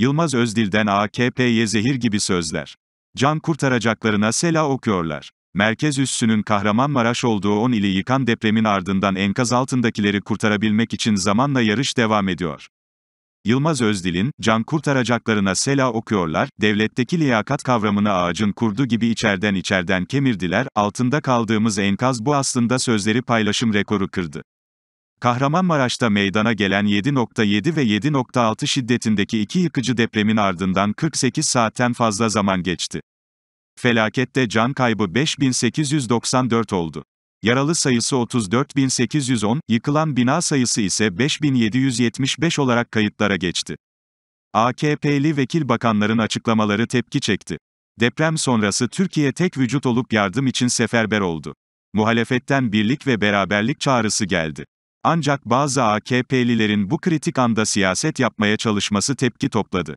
Yılmaz Özdil'den AKP'ye zehir gibi sözler. Can kurtaracaklarına sela okuyorlar. Merkez üssünün Kahramanmaraş olduğu 10 ili yıkan depremin ardından enkaz altındakileri kurtarabilmek için zamanla yarış devam ediyor. Yılmaz Özdil'in, can kurtaracaklarına sela okuyorlar, devletteki liyakat kavramını ağacın kurdu gibi içerden içerden kemirdiler, altında kaldığımız enkaz bu aslında sözleri paylaşım rekoru kırdı. Kahramanmaraş'ta meydana gelen 7.7 ve 7.6 şiddetindeki iki yıkıcı depremin ardından 48 saatten fazla zaman geçti. Felakette can kaybı 5894 oldu. Yaralı sayısı 34810, yıkılan bina sayısı ise 5775 olarak kayıtlara geçti. AKP'li vekil bakanların açıklamaları tepki çekti. Deprem sonrası Türkiye tek vücut olup yardım için seferber oldu. Muhalefetten birlik ve beraberlik çağrısı geldi. Ancak bazı AKP'lilerin bu kritik anda siyaset yapmaya çalışması tepki topladı.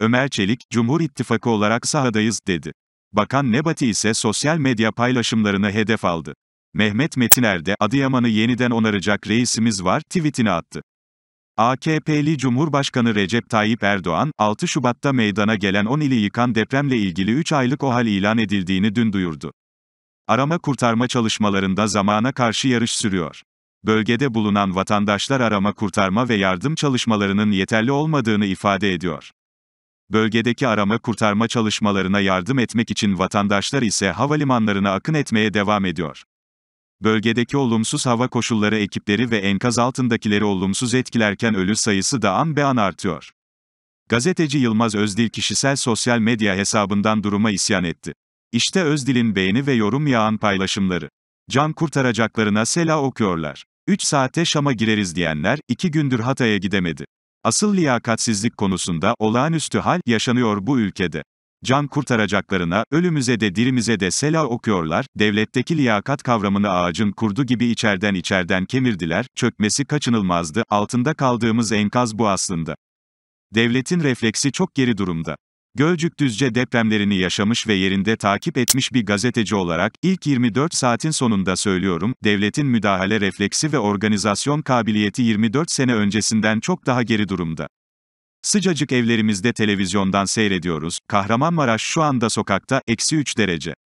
Ömer Çelik, Cumhur İttifakı olarak sahadayız, dedi. Bakan Nebati ise sosyal medya paylaşımlarını hedef aldı. Mehmet Metiner de, Adıyaman'ı yeniden onaracak reisimiz var, tweetini attı. AKP'li Cumhurbaşkanı Recep Tayyip Erdoğan, 6 Şubat'ta meydana gelen 10 ili yıkan depremle ilgili 3 aylık OHAL ilan edildiğini dün duyurdu. Arama kurtarma çalışmalarında zamana karşı yarış sürüyor bölgede bulunan vatandaşlar arama kurtarma ve yardım çalışmalarının yeterli olmadığını ifade ediyor. Bölgedeki arama kurtarma çalışmalarına yardım etmek için vatandaşlar ise havalimanlarına akın etmeye devam ediyor. Bölgedeki olumsuz hava koşulları ekipleri ve enkaz altındakileri olumsuz etkilerken ölü sayısı da an be an artıyor. Gazeteci Yılmaz Özdil kişisel sosyal medya hesabından duruma isyan etti. İşte Özdil'in beğeni ve yorum yağan paylaşımları. Can kurtaracaklarına sela okuyorlar. 3 saate Şam'a gireriz diyenler, 2 gündür Hatay'a gidemedi. Asıl liyakatsizlik konusunda olağanüstü hal yaşanıyor bu ülkede. Can kurtaracaklarına, ölümüze de dirimize de sela okuyorlar, devletteki liyakat kavramını ağacın kurdu gibi içerden içerden kemirdiler, çökmesi kaçınılmazdı, altında kaldığımız enkaz bu aslında. Devletin refleksi çok geri durumda. Gölcük-Düzce depremlerini yaşamış ve yerinde takip etmiş bir gazeteci olarak, ilk 24 saatin sonunda söylüyorum, devletin müdahale refleksi ve organizasyon kabiliyeti 24 sene öncesinden çok daha geri durumda. Sıcacık evlerimizde televizyondan seyrediyoruz, Kahramanmaraş şu anda sokakta, eksi 3 derece.